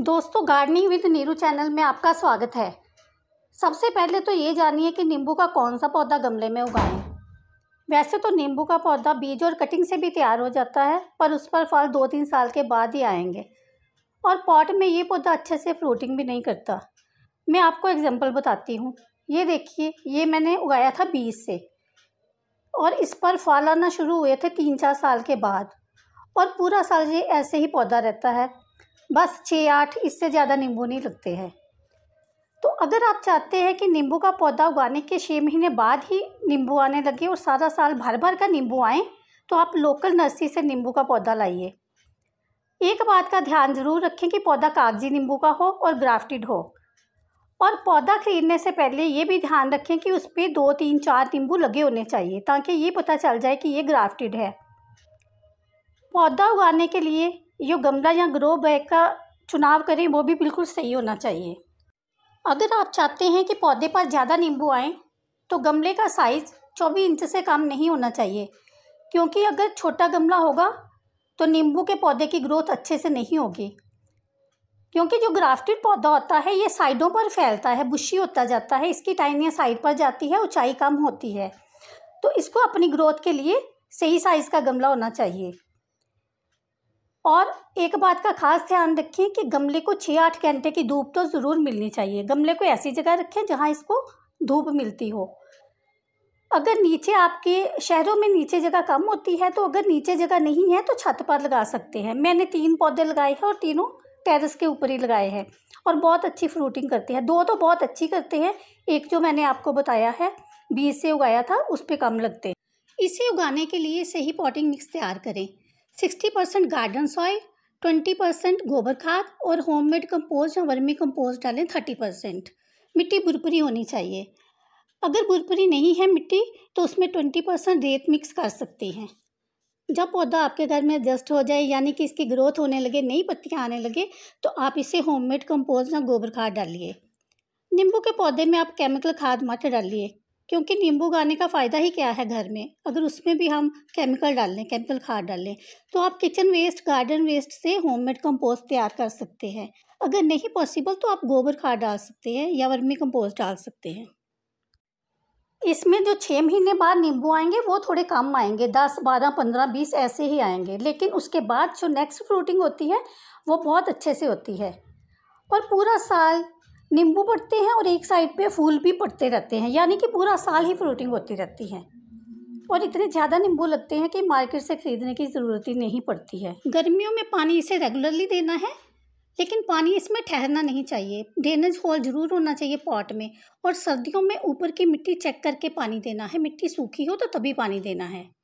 दोस्तों gardening with Neeru channel में आपका स्वागत है सबसे पहले तो ये जानिए कि नींबू का कौन सा पौधा गमले में उगाएं वैसे तो नींबू का पौधा बीज और कटिंग से भी तैयार हो जाता है पर उस पर फल दो तीन साल के बाद ही आएंगे और पॉट में ये पौधा अच्छे से फ्रूटिंग भी नहीं करता मैं आपको एग्जाम्पल बताती हूँ ये देखिए ये मैंने उगाया था बीज से और इस पर फल आना शुरू हुए थे तीन चार साल के बाद और पूरा साल ये ऐसे ही पौधा रहता है बस छः आठ इससे ज़्यादा नींबू नहीं लगते हैं तो अगर आप चाहते हैं कि नींबू का पौधा उगाने के छः महीने बाद ही नींबू आने लगे और सारा साल भर भर का नींबू आए तो आप लोकल नर्सरी से नींबू का पौधा लाइए एक बात का ध्यान ज़रूर रखें कि पौधा कागजी नींबू का हो और ग्राफ्टेड हो और पौधा खरीदने से पहले ये भी ध्यान रखें कि उस पर दो तीन चार नींबू लगे होने चाहिए ताकि ये पता चल जाए कि ये ग्राफ्टेड है पौधा उगाने के लिए यो गमला या ग्रो बैग का चुनाव करें वो भी बिल्कुल सही होना चाहिए अगर आप चाहते हैं कि पौधे पर ज़्यादा नींबू आए तो गमले का साइज़ चौबीस इंच से कम नहीं होना चाहिए क्योंकि अगर छोटा गमला होगा तो नींबू के पौधे की ग्रोथ अच्छे से नहीं होगी क्योंकि जो ग्राफ्टेड पौधा होता है ये साइडों पर फैलता है बुशी होता जाता है इसकी टाइनियाँ साइड पर जाती है ऊंचाई कम होती है तो इसको अपनी ग्रोथ के लिए सही साइज़ का गमला होना चाहिए और एक बात का खास ध्यान रखें कि गमले को छः आठ घंटे की धूप तो ज़रूर मिलनी चाहिए गमले को ऐसी जगह रखें जहाँ इसको धूप मिलती हो अगर नीचे आपके शहरों में नीचे जगह कम होती है तो अगर नीचे जगह नहीं है तो छत पर लगा सकते हैं मैंने तीन पौधे लगाए हैं और तीनों टेरेस के ऊपर ही लगाए हैं और बहुत अच्छी फ्रूटिंग करते हैं दो तो बहुत अच्छी करते हैं एक जो मैंने आपको बताया है बीज से उगाया था उस पर कम लगते हैं इसे उगाने के लिए सही पॉटिंग मिक्स तैयार करें sixty percent garden soil twenty percent गोबर खाद और होममेड कंपोस्ट या वर्मी कंपोस्ट डालें थर्टी परसेंट मिट्टी भुरपुरी होनी चाहिए अगर भुरपुरी नहीं है मिट्टी तो उसमें ट्वेंटी परसेंट रेत मिक्स कर सकते हैं जब पौधा आपके घर में एडजस्ट हो जाए यानी कि इसकी ग्रोथ होने लगे नई पत्तियाँ आने लगे तो आप इसे होममेड कंपोस्ट या गोबर खाद डालिए नींबू के पौधे में आप केमिकल खाद मत डालिए क्योंकि नींबू उगाने का फ़ायदा ही क्या है घर में अगर उसमें भी हम केमिकल डाल लें केमिकल खाद डाल लें तो आप किचन वेस्ट गार्डन वेस्ट से होममेड कंपोस्ट तैयार कर सकते हैं अगर नहीं पॉसिबल तो आप गोबर खाद डाल सकते हैं या वर्मी कंपोस्ट डाल सकते हैं इसमें जो छः महीने बाद नींबू आएंगे वो थोड़े कम आएंगे दस बारह पंद्रह बीस ऐसे ही आएंगे लेकिन उसके बाद जो नेक्स्ट फ्रूटिंग होती है वो बहुत अच्छे से होती है और पूरा साल नींबू पड़ते हैं और एक साइड पे फूल भी पड़ते रहते हैं यानी कि पूरा साल ही फ्रूटिंग होती रहती है और इतने ज़्यादा नींबू लगते हैं कि मार्केट से ख़रीदने की ज़रूरत ही नहीं पड़ती है गर्मियों में पानी इसे रेगुलरली देना है लेकिन पानी इसमें ठहरना नहीं चाहिए ड्रेनेज होल ज़रूर होना चाहिए पॉट में और सर्दियों में ऊपर की मिट्टी चेक करके पानी देना है मिट्टी सूखी हो तो तभी पानी देना है